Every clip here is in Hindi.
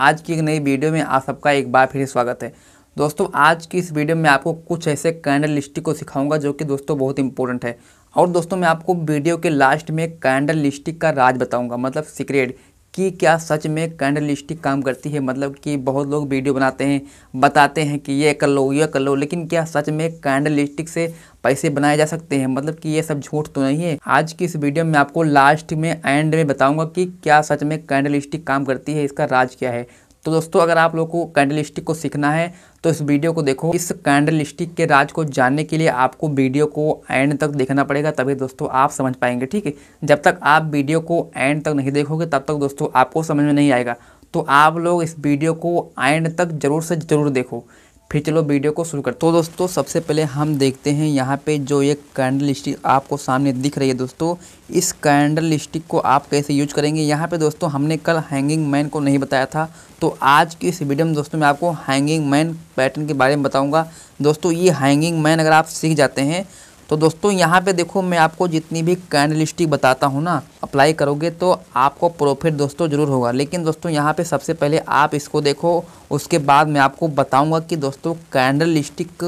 आज की एक नई वीडियो में आप सबका एक बार फिर स्वागत है दोस्तों आज की इस वीडियो में आपको कुछ ऐसे कैंडल लिस्टिक को सिखाऊंगा जो कि दोस्तों बहुत इंपॉर्टेंट है और दोस्तों मैं आपको वीडियो के लास्ट में कैंडल लिस्टिक का राज बताऊंगा मतलब सीक्रेट कि क्या सच में कैंडल काम करती है मतलब कि बहुत लोग वीडियो बनाते हैं बताते हैं कि ये कर लो ये कर लो लेकिन क्या सच में कैंडल से पैसे बनाए जा सकते हैं मतलब कि ये सब झूठ तो नहीं है आज की इस वीडियो में आपको लास्ट में एंड में बताऊंगा कि क्या सच में कैंडल काम करती है इसका राज क्या है तो दोस्तों अगर आप लोग को कैंडल स्टिक को सीखना है तो इस वीडियो को देखो इस कैंडल स्टिक के राज को जानने के लिए आपको वीडियो को एंड तक देखना पड़ेगा तभी दोस्तों आप समझ पाएंगे ठीक है जब तक आप वीडियो को एंड तक नहीं देखोगे तब तक दोस्तों आपको समझ में नहीं आएगा तो आप लोग इस वीडियो को एंड तक ज़रूर से ज़रूर देखो फिर चलो वीडियो को शुरू कर तो दोस्तों सबसे पहले हम देखते हैं यहाँ पे जो ये कैंडल स्टिक आपको सामने दिख रही है दोस्तों इस कैंडल स्टिक को आप कैसे यूज करेंगे यहाँ पे दोस्तों हमने कल हैंगिंग मैन को नहीं बताया था तो आज की इस वीडियो में दोस्तों मैं आपको हैंगिंग मैन पैटर्न के बारे में बताऊँगा दोस्तों ये हैंगिंग मैन अगर आप सीख जाते हैं तो दोस्तों यहाँ पे देखो मैं आपको जितनी भी कैंडलिस्टिक बताता हूँ ना अप्लाई करोगे तो आपको प्रॉफिट दोस्तों ज़रूर होगा लेकिन दोस्तों यहाँ पे सबसे पहले आप इसको देखो उसके बाद मैं आपको बताऊँगा कि दोस्तों कैंडल स्टिक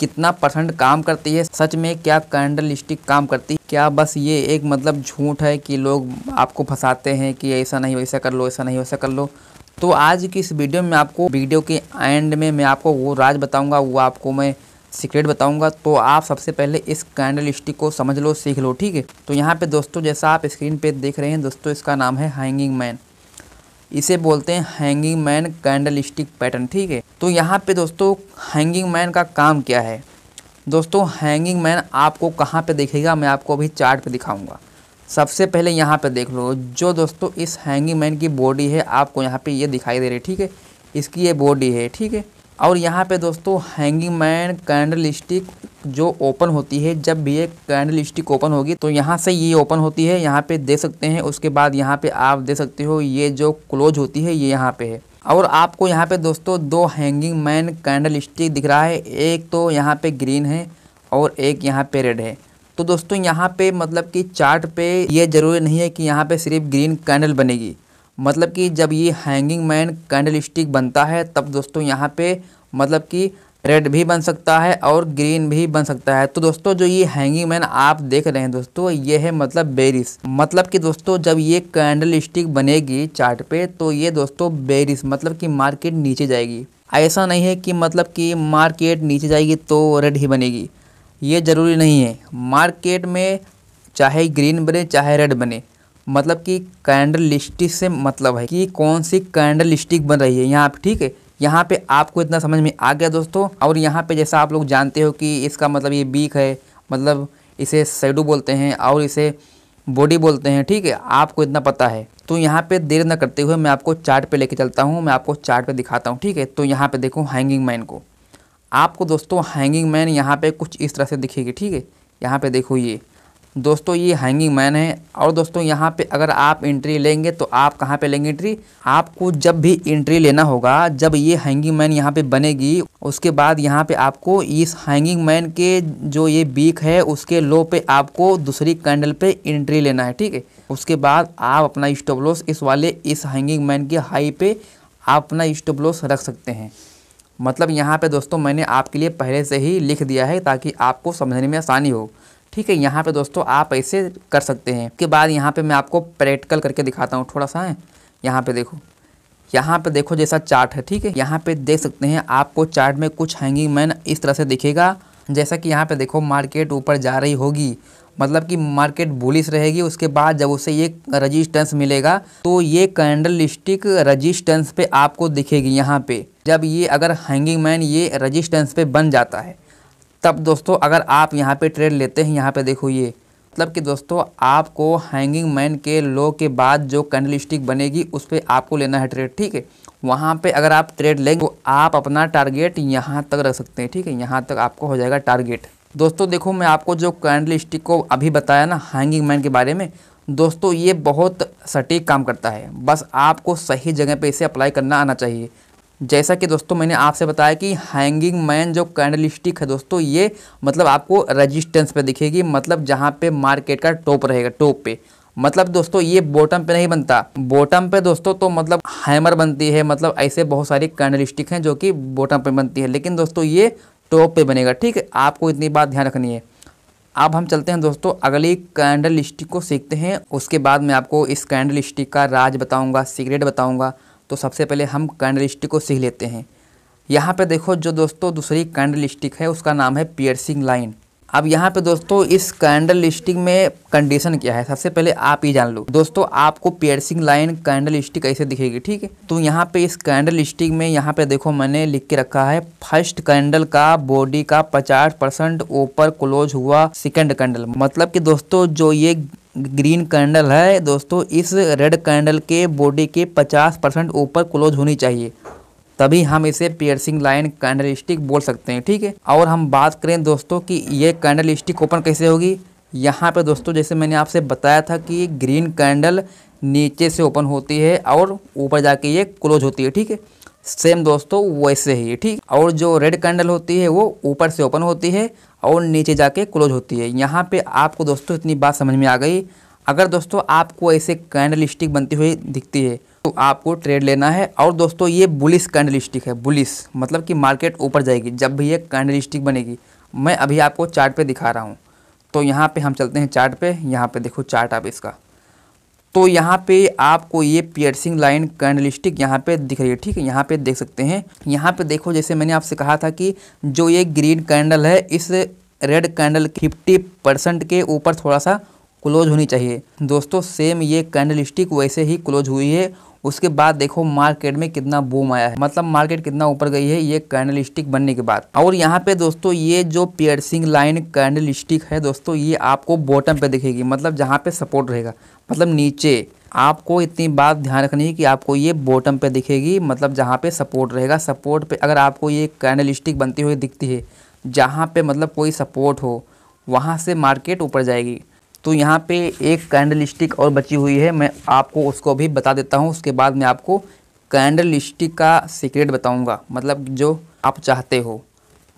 कितना परसेंट काम करती है सच में क्या कैंडल काम करती है क्या बस ये एक मतलब झूठ है कि लोग आपको फंसाते हैं कि ऐसा नहीं वैसा कर लो ऐसा नहीं वैसा कर लो तो आज की इस वीडियो में आपको वीडियो के एंड में मैं आपको वो राज बताऊँगा वो आपको मैं सीक्रेट बताऊंगा तो आप सबसे पहले इस कैंडल स्टिक को समझ लो सीख लो ठीक है तो यहाँ पे दोस्तों जैसा आप स्क्रीन पे देख रहे हैं दोस्तों इसका नाम है हैंगिंग मैन इसे बोलते हैं hanging man candlestick pattern ठीक है तो यहाँ पे दोस्तों हैंगिंग मैन का काम क्या है दोस्तों हैंगिंग मैन आपको कहाँ पर देखेगा मैं आपको अभी चार्ट पर दिखाऊँगा सबसे पहले यहाँ पर देख लो जो दोस्तों इस हैंगिंग मैन की बॉडी है आपको यहाँ पर ये दिखाई दे रही है ठीक है इसकी ये बॉडी है ठीक है और यहाँ पे दोस्तों हैंगिंग मैन कैंडल स्टिक जो ओपन होती है जब भी ये कैंडल स्टिक ओपन होगी तो यहाँ से ये ओपन होती है यहाँ पे दे सकते हैं उसके बाद यहाँ पे आप दे सकते हो ये जो क्लोज होती है ये यहाँ पे है और आपको यहाँ पे दोस्तों दो हैंगिंग मैन कैंडल स्टिक दिख रहा है एक तो यहाँ पे ग्रीन है और एक यहाँ पे रेड है तो दोस्तों यहाँ पे मतलब कि चार्ट पे ये ज़रूरी नहीं है कि यहाँ पे सिर्फ ग्रीन कैंडल बनेगी मतलब कि जब ये हैंगिंग मैन कैंडल स्टिक बनता है तब दोस्तों यहाँ पे मतलब कि रेड भी बन सकता है और ग्रीन भी बन सकता है तो दोस्तों जो ये हैंगिंग मैन आप देख रहे हैं दोस्तों ये है मतलब बेरिस मतलब कि दोस्तों जब ये कैंडल स्टिक बनेगी चार्ट पे तो ये दोस्तों बेरिस मतलब कि मार्केट नीचे जाएगी ऐसा नहीं है कि मतलब कि मार्केट नीचे जाएगी तो रेड ही बनेगी ये ज़रूरी नहीं है मार्केट में चाहे ग्रीन बने चाहे रेड बने मतलब कि कैंडल स्टिक से मतलब है कि कौन सी कैंडल स्टिक बन रही है यहाँ ठीक है यहाँ पे आपको इतना समझ में आ गया दोस्तों और यहाँ पे जैसा आप लोग जानते हो कि इसका मतलब ये बीक है मतलब इसे सेडू बोलते हैं और इसे बॉडी बोलते हैं ठीक है आपको इतना पता है तो यहाँ पे देर न करते हुए मैं आपको चार्ट पे लेके चलता हूँ मैं आपको चार्ट पे दिखाता हूँ ठीक है तो यहाँ पे देखो हैंगिंग मैन को आपको दोस्तों हैंगिंग मैन यहाँ पे कुछ इस तरह से दिखेगी ठीक है यहाँ पे देखो ये दोस्तों ये हैंगिंग मैन है और दोस्तों यहाँ पे अगर आप एंट्री लेंगे तो आप कहाँ पे लेंगे एंट्री आपको जब भी एंट्री लेना होगा जब ये हैंगिंग मैन यहाँ पे बनेगी उसके बाद यहाँ पे आपको इस हैंगिंग मैन के जो ये बीक है उसके लो पे आपको दूसरी कैंडल पे एंट्री लेना है ठीक है उसके बाद आप अपना स्टोबलोस इस वाले इस हैंगिंग मैन के हाई पे आप अपना स्टोबलोस रख सकते हैं मतलब यहाँ पे दोस्तों मैंने आपके लिए पहले से ही लिख दिया है ताकि आपको समझने में आसानी हो ठीक है यहाँ पे दोस्तों आप ऐसे कर सकते हैं उसके बाद यहाँ पे मैं आपको प्रैक्टिकल करके दिखाता हूँ थोड़ा सा है यहाँ पे देखो यहाँ पे देखो जैसा चार्ट है ठीक है यहाँ पे देख सकते हैं आपको चार्ट में कुछ हैंगिंग मैन इस तरह से दिखेगा जैसा कि यहाँ पे देखो मार्केट ऊपर जा रही होगी मतलब कि मार्केट बुलिस रहेगी उसके बाद जब उसे ये रजिस्टेंस मिलेगा तो ये कैंडलिस्टिक रजिस्टेंस पे आपको दिखेगी यहाँ पे जब ये अगर हैंगिंग मैन ये रजिस्टेंस पे बन जाता है तब दोस्तों अगर आप यहाँ पे ट्रेड लेते हैं यहाँ पे देखो ये मतलब कि दोस्तों आपको हैंगिंग मैन के लो के बाद जो कैंडल स्टिक बनेगी उस पर आपको लेना है ट्रेड ठीक है वहाँ पे अगर आप ट्रेड लेंगे तो आप अपना टारगेट यहाँ तक रख सकते हैं ठीक है यहाँ तक आपको हो जाएगा टारगेट दोस्तों देखो मैं आपको जो कैंडल स्टिक को अभी बताया ना हैंगिंग मैन के बारे में दोस्तों ये बहुत सटीक काम करता है बस आपको सही जगह पर इसे अप्लाई करना आना चाहिए जैसा कि दोस्तों मैंने आपसे बताया कि हैंगिंग मैन जो कैंडल स्टिक है दोस्तों ये मतलब आपको रजिस्टेंस पे दिखेगी मतलब जहाँ पे मार्केट का टॉप रहेगा टॉप पे मतलब दोस्तों ये बॉटम पे नहीं बनता बॉटम पे दोस्तों तो मतलब हैमर बनती है मतलब ऐसे बहुत सारी कैंडल स्टिक हैं जो कि बॉटम पर बनती है लेकिन दोस्तों ये टॉप पर बनेगा ठीक है आपको इतनी बात ध्यान रखनी है अब हम चलते हैं दोस्तों अगली कैंडल स्टिक को सीखते हैं उसके बाद मैं आपको इस कैंडल स्टिक का राज बताऊँगा सीक्रेट बताऊँगा तो सबसे पहले हम कैंडल स्टिक को सीख लेते हैं यहाँ पे देखो जो दोस्तों दूसरी कैंडल स्टिक है उसका नाम है पियर्सिंग लाइन अब यहाँ पे दोस्तों इस कैंडल स्टिक में कंडीशन क्या है सबसे पहले आप ही जान लो दोस्तों आपको पियर्सिंग लाइन कैंडल स्टिक ऐसे दिखेगी ठीक है तो यहाँ पे इस कैंडल स्टिक में यहाँ पे देखो मैंने लिख के रखा है फर्स्ट कैंडल का बॉडी का 50 परसेंट ऊपर क्लोज हुआ सेकंड कैंडल मतलब कि दोस्तों जो ये ग्रीन कैंडल है दोस्तों इस रेड कैंडल के बॉडी के 50 परसेंट ऊपर क्लोज होनी चाहिए तभी हम इसे पियर्सिंग लाइन कैंडल स्टिक बोल सकते हैं ठीक है और हम बात करें दोस्तों कि ये कैंडल स्टिक ओपन कैसे होगी यहाँ पे दोस्तों जैसे मैंने आपसे बताया था कि ग्रीन कैंडल नीचे से ओपन होती है और ऊपर जाके ये क्लोज होती है ठीक है सेम दोस्तों वैसे ही ठीक और जो रेड कैंडल होती है वो ऊपर से ओपन होती है और नीचे जाके क्लोज होती है यहाँ पे आपको दोस्तों इतनी बात समझ में आ गई अगर दोस्तों आपको ऐसे कैंडल स्टिक बनती हुई दिखती है तो आपको ट्रेड लेना है और दोस्तों ये बुलिस कैंडल स्टिक है बुलिस मतलब कि मार्केट ऊपर जाएगी जब भी ये कैंडल स्टिक बनेगी मैं अभी आपको चार्ट पे दिखा रहा हूँ तो यहाँ पे हम चलते हैं चार्ट पे यहाँ पे देखो चार्ट आप इसका तो यहाँ पे आपको ये पियर्सिंग लाइन कैंडलिस्टिक यहाँ पे दिख रही है ठीक है यहाँ पे देख सकते हैं यहाँ पे देखो जैसे मैंने आपसे कहा था कि जो ये ग्रीन कैंडल है इस रेड कैंडल फिफ्टी परसेंट के ऊपर थोड़ा सा क्लोज होनी चाहिए दोस्तों सेम ये कैंडल स्टिक वैसे ही क्लोज हुई है उसके बाद देखो मार्केट में कितना बूम आया है मतलब मार्केट कितना ऊपर गई है ये कैंडल स्टिक बनने के बाद और यहाँ पे दोस्तों ये जो पियरसिंग लाइन कैंडल स्टिक है दोस्तों ये आपको बॉटम पे दिखेगी मतलब जहाँ पे सपोर्ट रहेगा मतलब नीचे आपको इतनी बात ध्यान रखनी है कि आपको ये बॉटम पे दिखेगी मतलब जहाँ पे सपोर्ट रहेगा सपोर्ट पे अगर आपको ये कैंडल स्टिक बनती हुई दिखती है जहाँ पे मतलब कोई सपोर्ट हो वहाँ से मार्केट ऊपर जाएगी तो यहाँ पे एक कैंडल स्टिक और बची हुई है मैं आपको उसको भी बता देता हूँ उसके बाद मैं आपको कैंडल स्टिक का सीक्रेट बताऊँगा मतलब जो आप चाहते हो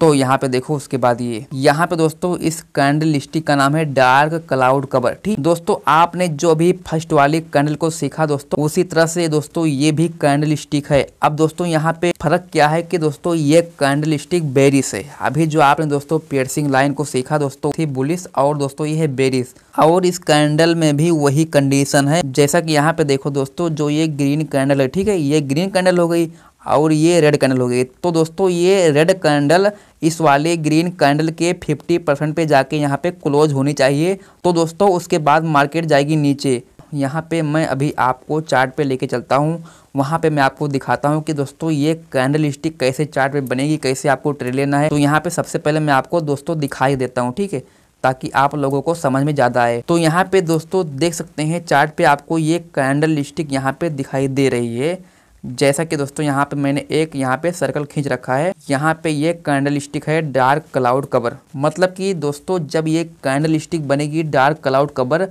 तो यहाँ पे देखो उसके बाद ये यहाँ पे दोस्तों इस कैंडल स्टिक का नाम है डार्क क्लाउड कवर ठीक दोस्तों आपने जो भी फर्स्ट वाली कैंडल को सीखा दोस्तों उसी तरह से दोस्तों ये भी कैंडल स्टिक है अब दोस्तों यहाँ पे फर्क क्या है कि दोस्तों ये कैंडल स्टिक बेरिस है अभी जो आपने दोस्तों पियर्सिंग लाइन को सीखा दोस्तों थी बुलिस और दोस्तों ये है बेरिस और इस कैंडल में भी वही कंडीशन है जैसा की यहाँ पे देखो दोस्तों जो ये ग्रीन कैंडल है ठीक है ये ग्रीन कैंडल हो गई और ये रेड कैंडल हो गई तो दोस्तों ये रेड कैंडल इस वाले ग्रीन कैंडल के 50 परसेंट पे जाके यहाँ पे क्लोज होनी चाहिए तो दोस्तों उसके बाद मार्केट जाएगी नीचे यहाँ पे मैं अभी आपको चार्ट पे लेके चलता हूँ वहाँ पे मैं आपको दिखाता हूँ कि दोस्तों ये कैंडल स्टिक कैसे चार्ट पे बनेगी कैसे आपको ट्रे लेना है तो यहाँ पे सबसे पहले मैं आपको दोस्तों दिखाई देता हूँ ठीक है ताकि आप लोगों को समझ में ज़्यादा आए तो यहाँ पे दोस्तों देख सकते हैं चार्ट आपको ये कैंडल स्टिक यहाँ पे दिखाई दे रही है जैसा कि दोस्तों यहाँ पे मैंने एक यहाँ पे सर्कल खींच रखा है यहाँ पे ये कैंडल स्टिक है डार्क क्लाउड कवर मतलब कि दोस्तों जब ये कैंडल स्टिक बनेगी डार्क क्लाउड कवर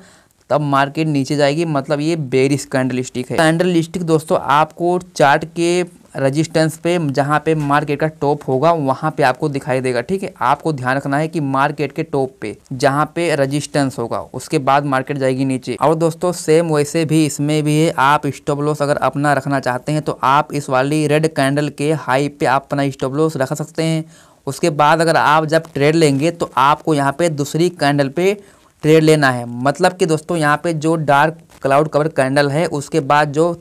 तब मार्केट नीचे जाएगी मतलब ये बेरिस कैंडल स्टिक है कैंडल स्टिक दोस्तों आपको चार्ट के रजिस्टेंस पे जहाँ पे मार्केट का टॉप होगा वहाँ पे आपको दिखाई देगा ठीक है आपको ध्यान रखना है कि मार्केट के टॉप पे जहाँ पे रजिस्टेंस होगा उसके बाद मार्केट जाएगी नीचे और दोस्तों सेम वैसे भी इसमें भी है आप स्टॉप लॉस अगर अपना रखना चाहते हैं तो आप इस वाली रेड कैंडल के हाई पे आप अपना स्टॉप लॉस रख सकते हैं उसके बाद अगर आप जब ट्रेड लेंगे तो आपको यहाँ पर दूसरी कैंडल पर ट्रेड लेना है मतलब कि दोस्तों यहाँ पर जो डार्क क्लाउड कवर कैंडल है उसके बाद जो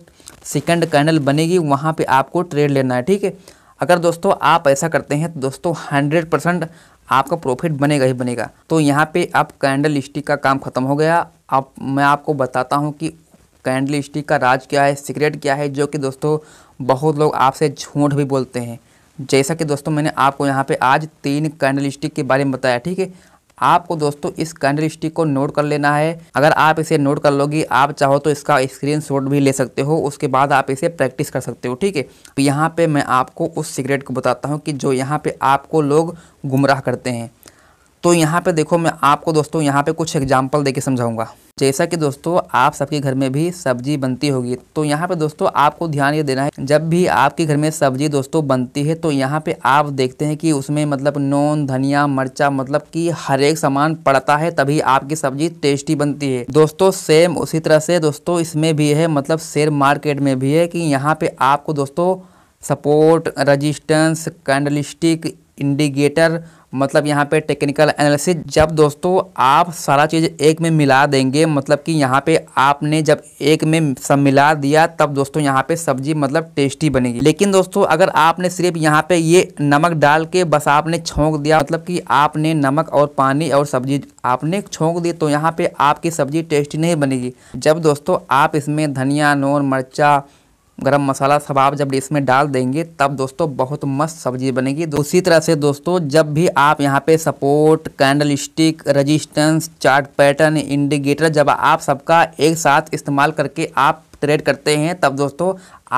सेकंड कैंडल बनेगी वहाँ पे आपको ट्रेड लेना है ठीक है अगर दोस्तों आप ऐसा करते हैं तो दोस्तों हंड्रेड परसेंट आपका प्रॉफिट बनेगा ही बनेगा तो यहाँ पे अब कैंडल स्टिक का काम खत्म हो गया अब मैं आपको बताता हूँ कि कैंडल स्टिक का राज क्या है सीक्रेट क्या है जो कि दोस्तों बहुत लोग आपसे झूठ भी बोलते हैं जैसा कि दोस्तों मैंने आपको यहाँ पे आज तीन कैंडल स्टिक के बारे में बताया ठीक है आपको दोस्तों इस कैंडल स्टिक को नोट कर लेना है अगर आप इसे नोट कर लोगी आप चाहो तो इसका स्क्रीनशॉट भी ले सकते हो उसके बाद आप इसे प्रैक्टिस कर सकते हो ठीक है तो यहाँ पे मैं आपको उस सिगरेट को बताता हूँ कि जो यहाँ पे आपको लोग गुमराह करते हैं तो यहाँ पे देखो मैं आपको दोस्तों यहाँ पे कुछ एग्जाम्पल दे समझाऊँगा जैसा कि दोस्तों आप सबके घर में भी सब्जी बनती होगी तो यहाँ पे दोस्तों आपको ध्यान ये देना है जब भी आपके घर में सब्जी दोस्तों बनती है तो यहाँ पे आप देखते हैं कि उसमें मतलब नोन धनिया मर्चा मतलब कि हर एक सामान पड़ता है तभी आपकी सब्जी टेस्टी बनती है दोस्तों सेम उसी तरह से दोस्तों इसमें भी है मतलब शेयर मार्केट में भी है कि यहाँ पे आपको दोस्तों सपोर्ट रजिस्टेंस कैंडलिस्टिक इंडिकेटर मतलब यहाँ पे टेक्निकल एनालिसिस जब दोस्तों आप सारा चीज़ एक में मिला देंगे मतलब कि यहाँ पे आपने जब एक में सब मिला दिया तब दोस्तों यहाँ पे सब्जी मतलब टेस्टी बनेगी लेकिन दोस्तों अगर आपने सिर्फ यहाँ पे ये नमक डाल के बस आपने छोंक दिया मतलब कि आपने नमक और पानी और सब्जी आपने छोंक दी तो यहाँ पर आपकी सब्जी टेस्टी नहीं बनेगी जब दोस्तों आप इसमें धनिया नून मिर्चा गरम मसाला सब आप जब इसमें डाल देंगे तब दोस्तों बहुत मस्त सब्जी बनेगी उसी तरह से दोस्तों जब भी आप यहाँ पे support candlestick resistance chart pattern indicator जब आप सबका एक साथ इस्तेमाल करके आप ट्रेड करते हैं तब दोस्तों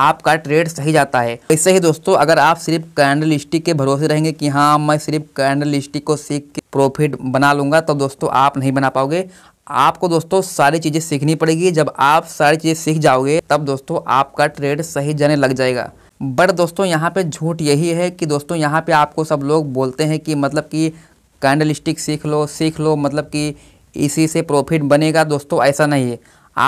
आपका ट्रेड सही जाता है इससे ही दोस्तों अगर आप सिर्फ कैंडल स्टिक के भरोसे रहेंगे कि हाँ मैं सिर्फ कैंडल स्टिक को सीख के प्रॉफिट बना लूँगा तो दोस्तों आप नहीं बना पाओगे आपको दोस्तों सारी चीज़ें सीखनी पड़ेगी जब आप सारी चीज़ें सीख जाओगे तब दोस्तों आपका ट्रेड सही जाने लग जाएगा बट दोस्तों यहाँ पे झूठ यही है कि दोस्तों यहाँ पे आपको सब लोग बोलते हैं कि मतलब कि कैंडल स्टिक सीख लो सीख लो मतलब कि इसी से प्रॉफिट बनेगा दोस्तों ऐसा नहीं है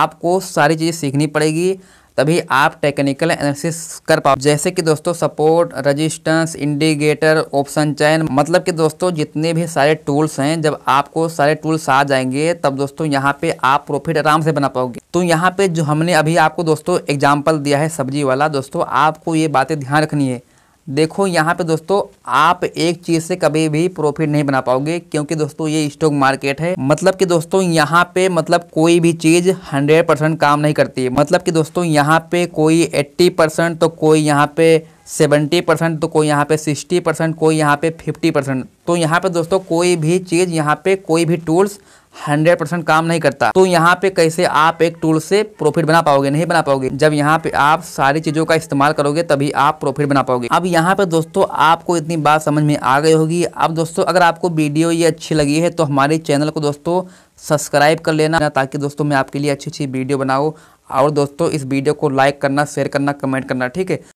आपको सारी चीज़ें सीखनी पड़ेगी तभी आप टेक्निकल एनालिसिस कर पाओ जैसे कि दोस्तों support resistance indicator option chain मतलब कि दोस्तों जितने भी सारे टूल्स हैं जब आपको सारे टूल्स आ जाएंगे तब दोस्तों यहाँ पे आप प्रॉफिट आराम से बना पाओगे तो यहाँ पे जो हमने अभी आपको दोस्तों एग्जाम्पल दिया है सब्जी वाला दोस्तों आपको ये बातें ध्यान रखनी है देखो यहाँ पे दोस्तों आप एक चीज़ से कभी भी प्रॉफिट नहीं बना पाओगे क्योंकि दोस्तों ये स्टॉक मार्केट है मतलब कि दोस्तों यहाँ पे मतलब कोई भी चीज़ 100 परसेंट काम नहीं करती है मतलब कि दोस्तों यहाँ पे कोई 80 परसेंट तो कोई यहाँ पे 70 परसेंट तो कोई यहाँ पे 60 परसेंट कोई यहाँ पे 50 परसेंट तो यहाँ पे दोस्तों कोई भी चीज़ यहाँ पे कोई भी टूल्स हंड्रेड परसेंट काम नहीं करता तो यहाँ पे कैसे आप एक टूल से प्रॉफिट बना पाओगे नहीं बना पाओगे जब यहाँ पे आप सारी चीज़ों का इस्तेमाल करोगे तभी आप प्रॉफिट बना पाओगे अब यहाँ पे दोस्तों आपको इतनी बात समझ में आ गई होगी अब दोस्तों अगर आपको वीडियो ये अच्छी लगी है तो हमारे चैनल को दोस्तों सब्सक्राइब कर लेना ताकि दोस्तों मैं आपके लिए अच्छी अच्छी वीडियो बनाऊँ और दोस्तों इस वीडियो को लाइक करना शेयर करना कमेंट करना ठीक है